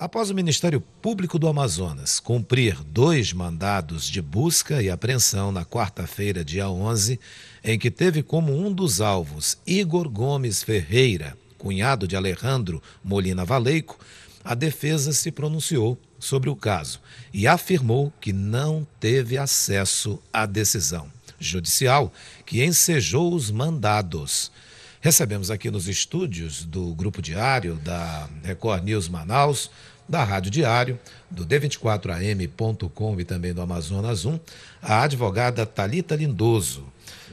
Após o Ministério Público do Amazonas cumprir dois mandados de busca e apreensão na quarta-feira, dia 11, em que teve como um dos alvos Igor Gomes Ferreira, cunhado de Alejandro Molina Valeico, a defesa se pronunciou sobre o caso e afirmou que não teve acesso à decisão judicial que ensejou os mandados. Recebemos aqui nos estúdios do Grupo Diário, da Record News Manaus, da Rádio Diário, do D24AM.com e também do Amazonas 1, a advogada Talita Lindoso.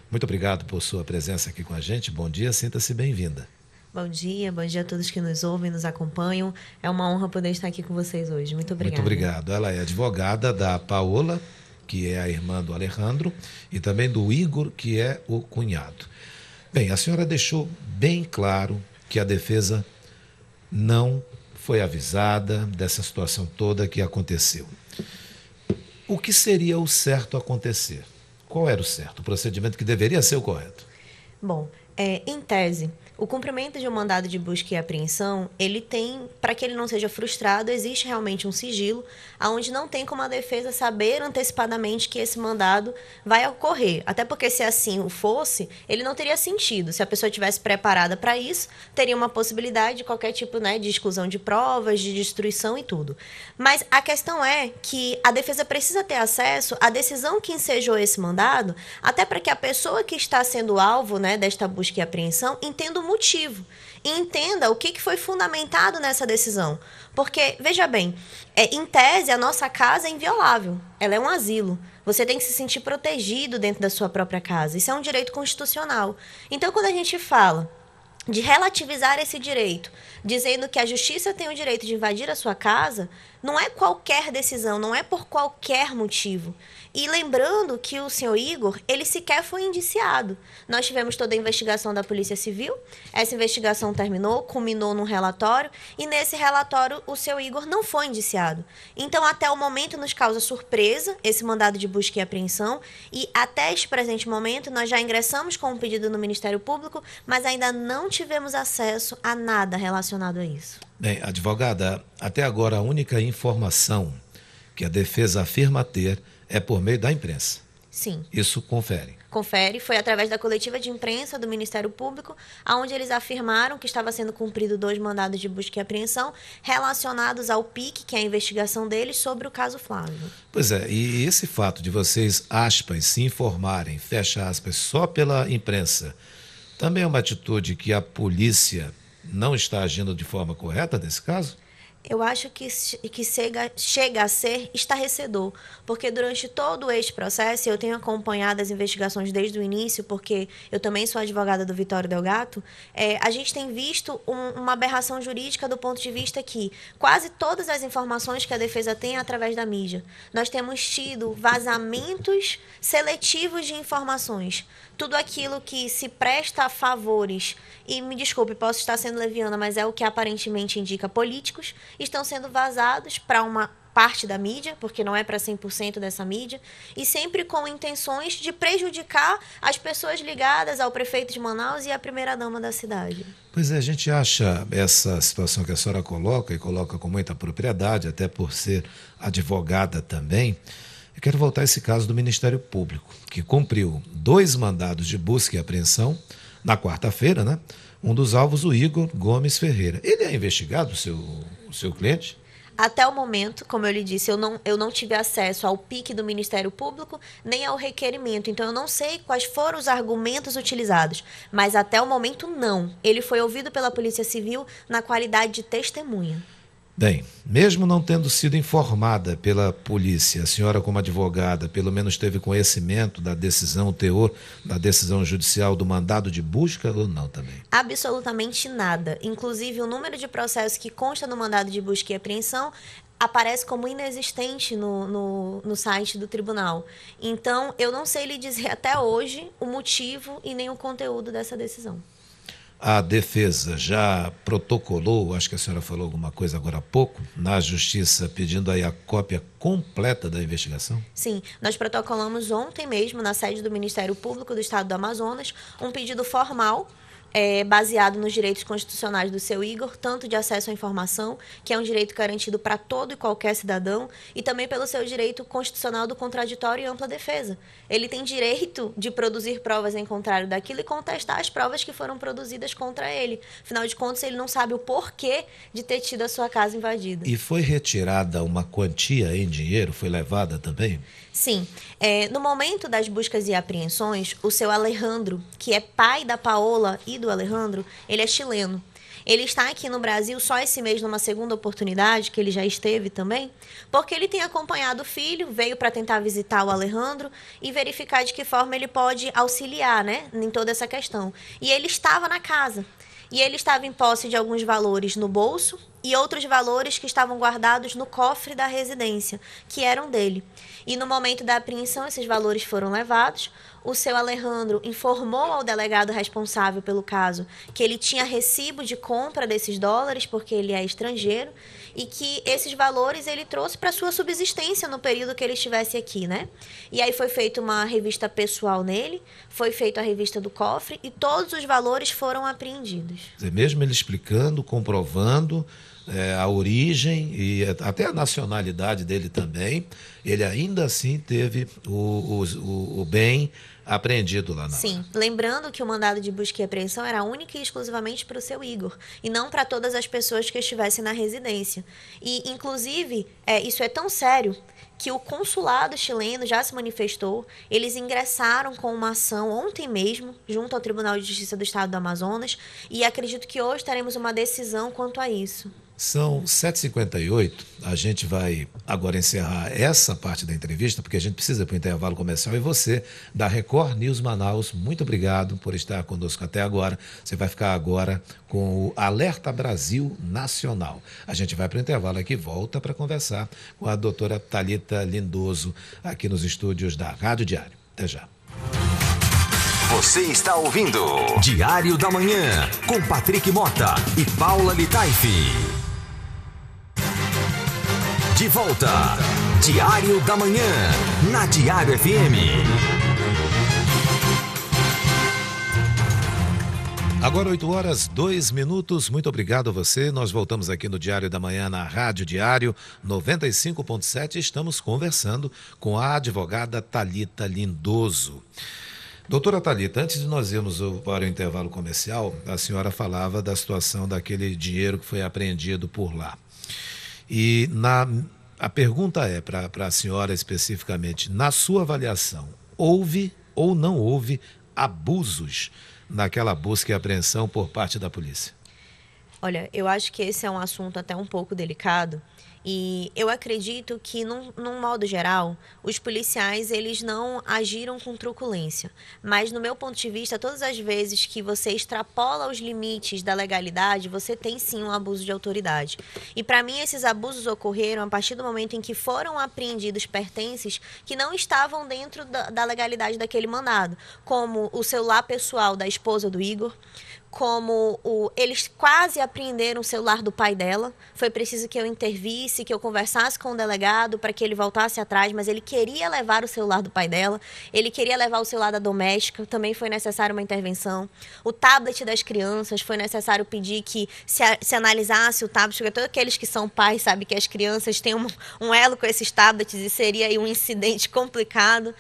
Muito obrigado por sua presença aqui com a gente. Bom dia, sinta-se bem-vinda. Bom dia, bom dia a todos que nos ouvem, nos acompanham. É uma honra poder estar aqui com vocês hoje. Muito obrigada. Muito obrigado. Ela é advogada da Paola, que é a irmã do Alejandro, e também do Igor, que é o cunhado. Bem, a senhora deixou bem claro que a defesa não foi avisada dessa situação toda que aconteceu. O que seria o certo acontecer? Qual era o certo? O procedimento que deveria ser o correto? Bom, é, em tese, o cumprimento de um mandado de busca e apreensão, ele tem, para que ele não seja frustrado, existe realmente um sigilo, aonde não tem como a defesa saber antecipadamente que esse mandado vai ocorrer. Até porque se assim o fosse, ele não teria sentido. Se a pessoa tivesse preparada para isso, teria uma possibilidade de qualquer tipo né, de exclusão de provas, de destruição e tudo. Mas a questão é que a defesa precisa ter acesso à decisão que ensejou esse mandado, até para que a pessoa que está sendo alvo né, desta busca e apreensão entenda motivo. E entenda o que, que foi fundamentado nessa decisão. Porque, veja bem, é, em tese, a nossa casa é inviolável. Ela é um asilo. Você tem que se sentir protegido dentro da sua própria casa. Isso é um direito constitucional. Então, quando a gente fala de relativizar esse direito, dizendo que a justiça tem o direito de invadir a sua casa, não é qualquer decisão, não é por qualquer motivo. E lembrando que o senhor Igor, ele sequer foi indiciado. Nós tivemos toda a investigação da Polícia Civil, essa investigação terminou, culminou num relatório, e nesse relatório o senhor Igor não foi indiciado. Então, até o momento, nos causa surpresa esse mandado de busca e apreensão, e até este presente momento, nós já ingressamos com um pedido no Ministério Público, mas ainda não tivemos acesso a nada relacionado a isso. Bem, advogada, até agora a única informação que a defesa afirma ter é por meio da imprensa. Sim. Isso confere. Confere, foi através da coletiva de imprensa do Ministério Público, onde eles afirmaram que estava sendo cumprido dois mandados de busca e apreensão relacionados ao PIC, que é a investigação deles, sobre o caso Flávio. Pois é, e esse fato de vocês, aspas, se informarem, fecha aspas, só pela imprensa, também é uma atitude que a polícia não está agindo de forma correta nesse caso? eu acho que, que chega, chega a ser estarrecedor, porque durante todo este processo, eu tenho acompanhado as investigações desde o início, porque eu também sou advogada do Vitório Delgato, é, a gente tem visto um, uma aberração jurídica do ponto de vista que quase todas as informações que a defesa tem é através da mídia. Nós temos tido vazamentos seletivos de informações. Tudo aquilo que se presta a favores, e me desculpe, posso estar sendo leviana, mas é o que aparentemente indica políticos, estão sendo vazados para uma parte da mídia, porque não é para 100% dessa mídia, e sempre com intenções de prejudicar as pessoas ligadas ao prefeito de Manaus e à primeira-dama da cidade. Pois é, a gente acha essa situação que a senhora coloca, e coloca com muita propriedade, até por ser advogada também. Eu quero voltar a esse caso do Ministério Público, que cumpriu dois mandados de busca e apreensão na quarta-feira, né? Um dos alvos, o Igor Gomes Ferreira. Ele é investigado, seu o seu cliente? Até o momento, como eu lhe disse, eu não, eu não tive acesso ao PIC do Ministério Público nem ao requerimento. Então, eu não sei quais foram os argumentos utilizados. Mas até o momento, não. Ele foi ouvido pela Polícia Civil na qualidade de testemunha. Bem, mesmo não tendo sido informada pela polícia, a senhora como advogada, pelo menos teve conhecimento da decisão, o teor da decisão judicial do mandado de busca ou não também? Absolutamente nada. Inclusive, o número de processos que consta no mandado de busca e apreensão aparece como inexistente no, no, no, site do tribunal. Então, eu não sei lhe dizer até hoje o motivo e nem o conteúdo dessa decisão. A defesa já protocolou, acho que a senhora falou alguma coisa agora há pouco, na justiça pedindo aí a cópia completa da investigação? Sim, nós protocolamos ontem mesmo na sede do Ministério Público do Estado do Amazonas um pedido formal é, baseado nos direitos constitucionais do seu Igor, tanto de acesso à informação, que é um direito garantido para todo e qualquer cidadão, e também pelo seu direito constitucional do contraditório e ampla defesa. Ele tem direito de produzir provas em contrário daquilo e contestar as provas que foram produzidas contra ele. Afinal de contas, ele não sabe o porquê de ter tido a sua casa invadida. E foi retirada uma quantia em dinheiro? Foi levada também? Sim. É, no momento das buscas e apreensões, o seu Alejandro, que é pai da Paola e do Alejandro, ele é chileno. Ele está aqui no Brasil só esse mês, numa segunda oportunidade, que ele já esteve também, porque ele tem acompanhado o filho, veio para tentar visitar o Alejandro e verificar de que forma ele pode auxiliar, né, em toda essa questão. E ele estava na casa, e ele estava em posse de alguns valores no bolso e outros valores que estavam guardados no cofre da residência, que eram dele. E no momento da apreensão, esses valores foram levados. O seu Alejandro informou ao delegado responsável pelo caso que ele tinha recibo de compra desses dólares, porque ele é estrangeiro, e que esses valores ele trouxe para sua subsistência no período que ele estivesse aqui, né? E aí foi feita uma revista pessoal nele, foi feita a revista do cofre e todos os valores foram apreendidos. Mesmo ele explicando, comprovando é, a origem e até a nacionalidade dele também, ele ainda assim teve o, o, o bem apreendido lá na. Sim. Lembrando que o mandado de busca e apreensão era única e exclusivamente para o seu Igor, e não para todas as pessoas que estivessem na residência. E, inclusive, é, isso é tão sério que o consulado chileno já se manifestou. Eles ingressaram com uma ação ontem mesmo, junto ao Tribunal de Justiça do Estado do Amazonas, e acredito que hoje teremos uma decisão quanto a isso. São 7h58. A gente vai agora encerrar essa parte da entrevista, porque a gente precisa para o intervalo comercial e você da recorte Record News Manaus. Muito obrigado por estar conosco até agora. Você vai ficar agora com o Alerta Brasil Nacional. A gente vai para o intervalo aqui volta para conversar com a doutora Talita Lindoso aqui nos estúdios da Rádio Diário. Até já. Você está ouvindo Diário da Manhã com Patrick Mota e Paula Litaife. De volta, Diário da Manhã na Diário FM. Agora 8 horas, 2 minutos. Muito obrigado a você. Nós voltamos aqui no Diário da Manhã, na Rádio Diário 95.7. Estamos conversando com a advogada Talita Lindoso. Doutora Talita, antes de nós irmos para o intervalo comercial, a senhora falava da situação daquele dinheiro que foi apreendido por lá. E na, a pergunta é para a senhora especificamente: na sua avaliação, houve ou não houve abusos naquela busca e apreensão por parte da polícia? Olha, eu acho que esse é um assunto até um pouco delicado, e eu acredito que, num, num modo geral, os policiais eles não agiram com truculência. Mas, no meu ponto de vista, todas as vezes que você extrapola os limites da legalidade, você tem sim um abuso de autoridade. E, para mim, esses abusos ocorreram a partir do momento em que foram apreendidos pertences que não estavam dentro da, da legalidade daquele mandado, como o celular pessoal da esposa do Igor, como o, eles quase apreenderam o celular do pai dela. Foi preciso que eu intervisse, que eu conversasse com o delegado para que ele voltasse atrás, mas ele queria levar o celular do pai dela, ele queria levar o celular da doméstica, também foi necessária uma intervenção. O tablet das crianças, foi necessário pedir que se, se analisasse o tablet, porque todos aqueles que são pais sabem que as crianças têm um, um elo com esses tablets e seria um incidente complicado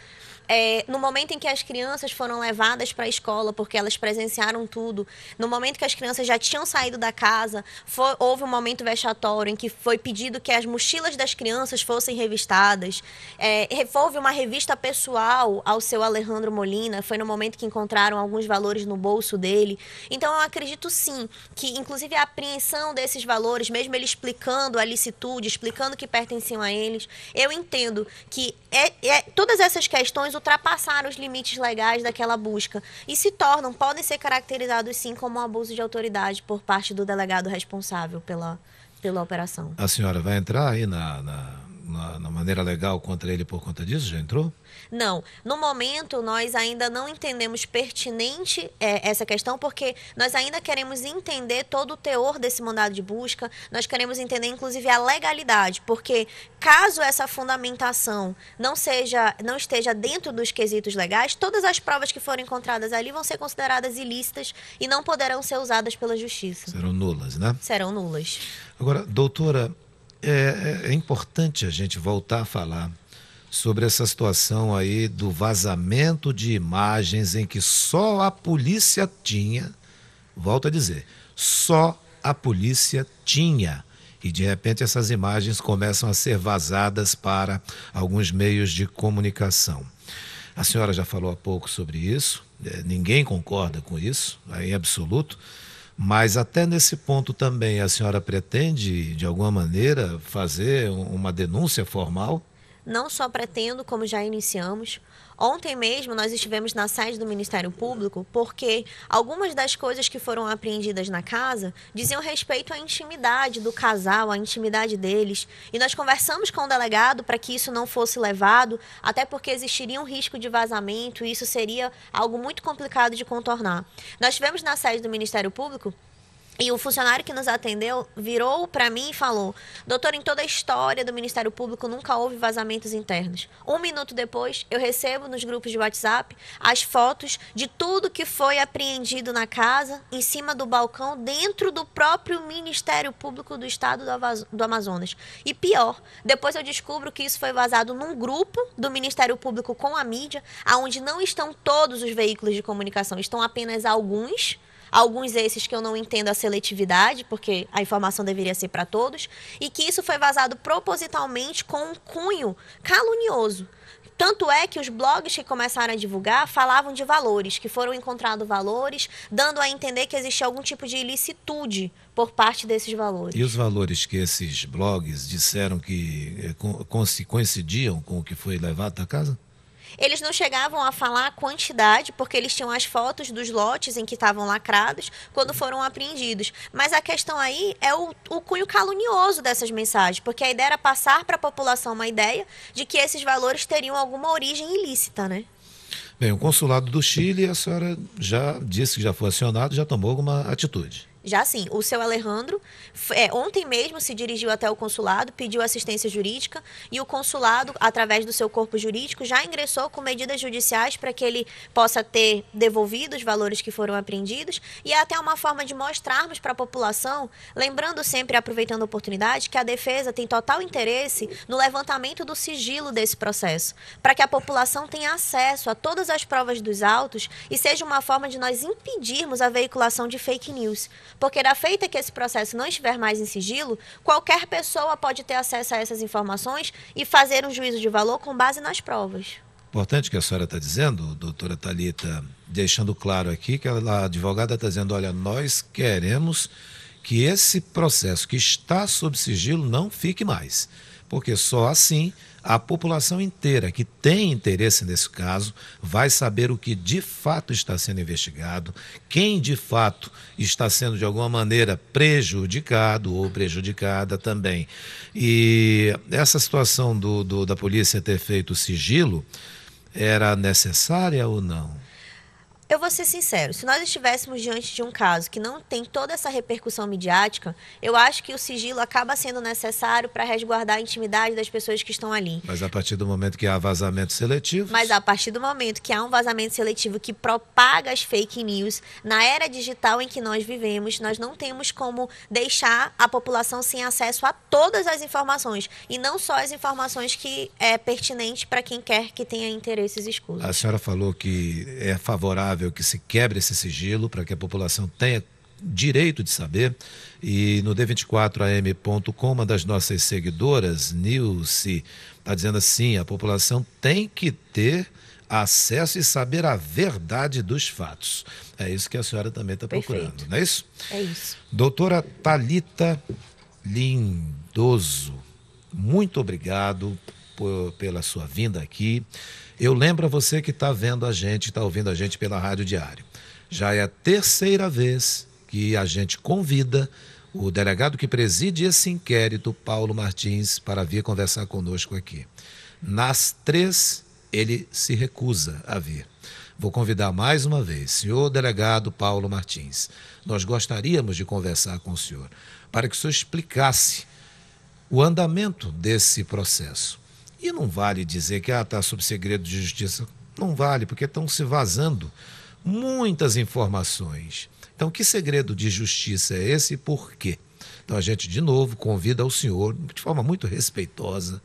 é, no momento em que as crianças foram levadas para a escola, porque elas presenciaram tudo, no momento que as crianças já tinham saído da casa, foi, houve um momento vexatório em que foi pedido que as mochilas das crianças fossem revistadas. É, houve uma revista pessoal ao seu Alejandro Molina, foi no momento que encontraram alguns valores no bolso dele. Então, eu acredito sim que, inclusive, a apreensão desses valores, mesmo ele explicando a licitude, explicando que pertenciam a eles, eu entendo que é, é todas essas questões ultrapassaram os limites legais daquela busca e se tornam, podem ser caracterizados sim como um abuso de autoridade por parte do delegado responsável pela, pela operação. A senhora vai entrar aí na, na, na, na maneira legal contra ele por conta disso? Já entrou? Não. No momento, nós ainda não entendemos pertinente é, essa questão, porque nós ainda queremos entender todo o teor desse mandado de busca, nós queremos entender, inclusive, a legalidade, porque caso essa fundamentação não seja, não esteja dentro dos quesitos legais, todas as provas que forem encontradas ali vão ser consideradas ilícitas e não poderão ser usadas pela justiça. Serão nulas, né? Serão nulas. Agora, doutora, é, é, é importante a gente voltar a falar sobre essa situação aí do vazamento de imagens em que só a polícia tinha, volto a dizer, só a polícia tinha. E de repente essas imagens começam a ser vazadas para alguns meios de comunicação. A senhora já falou há pouco sobre isso, é, ninguém concorda com isso, em absoluto. Mas até nesse ponto também a senhora pretende, de alguma maneira, fazer uma denúncia formal? não só pretendo, como já iniciamos. Ontem mesmo nós estivemos na sede do Ministério Público porque algumas das coisas que foram apreendidas na casa diziam respeito à intimidade do casal, à intimidade deles. E nós conversamos com o delegado para que isso não fosse levado, até porque existiria um risco de vazamento e isso seria algo muito complicado de contornar. Nós tivemos na sede do Ministério Público e o funcionário que nos atendeu virou para mim e falou: Doutor, em toda a história do Ministério Público nunca houve vazamentos internos. Um minuto depois, eu recebo nos grupos de WhatsApp as fotos de tudo que foi apreendido na casa, em cima do balcão, dentro do próprio Ministério Público do Estado do Amazonas. E pior, depois eu descubro que isso foi vazado num grupo do Ministério Público com a mídia, aonde não estão todos os veículos de comunicação, estão apenas alguns alguns esses que eu não entendo a seletividade, porque a informação deveria ser para todos, e que isso foi vazado propositalmente com um cunho calunioso. Tanto é que os blogs que começaram a divulgar falavam de valores, que foram encontrados valores, dando a entender que existia algum tipo de ilicitude por parte desses valores. E os valores que esses blogs disseram que eh, coincidiam com o que foi levado da casa? Eles não chegavam a falar a quantidade, porque eles tinham as fotos dos lotes em que estavam lacrados quando foram apreendidos. Mas a questão aí é o, o cunho calunioso dessas mensagens, porque a ideia era passar para a população uma ideia de que esses valores teriam alguma origem ilícita, né? Bem, o consulado do Chile, a senhora já disse que já foi acionado, já tomou alguma atitude. Já sim, o seu Alejandro é, ontem mesmo se dirigiu até o consulado, pediu assistência jurídica e o consulado, através do seu corpo jurídico, já ingressou com medidas judiciais para que ele possa ter devolvido os valores que foram apreendidos e é até uma forma de mostrarmos para a população, lembrando sempre, aproveitando a oportunidade, que a defesa tem total interesse no levantamento do sigilo desse processo, para que a população tenha acesso a todas as provas dos autos e seja uma forma de nós impedirmos a veiculação de fake news. Porque da feita que esse processo não estiver mais em sigilo, qualquer pessoa pode ter acesso a essas informações e fazer um juízo de valor com base nas provas. Importante que a senhora está dizendo, doutora Talita, deixando claro aqui que ela, a advogada está dizendo, olha, nós queremos que esse processo que está sob sigilo não fique mais porque só assim a população inteira que tem interesse nesse caso vai saber o que de fato está sendo investigado, quem de fato está sendo de alguma maneira prejudicado ou prejudicada também. E essa situação do, do da polícia ter feito sigilo era necessária ou não? eu vou ser sincero, se nós estivéssemos diante de um caso que não tem toda essa repercussão midiática, eu acho que o sigilo acaba sendo necessário para resguardar a intimidade das pessoas que estão ali. Mas a partir do momento que há vazamento seletivo. Mas a partir do momento que há um vazamento seletivo que propaga as fake news, na era digital em que nós vivemos, nós não temos como deixar a população sem acesso a todas as informações. E não só as informações que é pertinente para quem quer que tenha interesses escuros. A senhora falou que é favorável que se quebre esse sigilo para que a população tenha direito de saber. E no d24am.com, uma das nossas seguidoras, Nilce, está dizendo assim: a população tem que ter acesso e saber a verdade dos fatos. É isso que a senhora também está procurando, não é isso? É isso. Doutora Talita Lindoso, muito obrigado por, pela sua vinda aqui. Eu lembro a você que está vendo a gente, está ouvindo a gente pela Rádio Diário. Já é a terceira vez que a gente convida o delegado que preside esse inquérito, Paulo Martins, para vir conversar conosco aqui. Nas três, ele se recusa a vir. Vou convidar mais uma vez, senhor delegado Paulo Martins. Nós gostaríamos de conversar com o senhor para que o senhor explicasse o andamento desse processo. E não vale dizer que está ah, tá sob segredo de justiça. Não vale, porque estão se vazando muitas informações. Então, que segredo de justiça é esse e por quê? Então, a gente, de novo, convida o senhor, de forma muito respeitosa,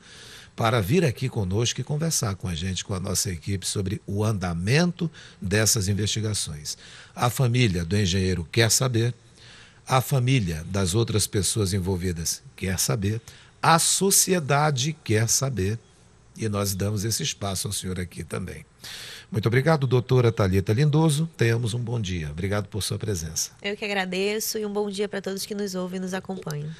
para vir aqui conosco e conversar com a gente, com a nossa equipe, sobre o andamento dessas investigações. A família do engenheiro quer saber, a família das outras pessoas envolvidas quer saber, a sociedade quer saber. E nós damos esse espaço ao senhor aqui também. Muito obrigado, doutora Talita Lindoso. Tenhamos um bom dia. Obrigado por sua presença. Eu que agradeço e um bom dia para todos que nos ouvem e nos acompanham.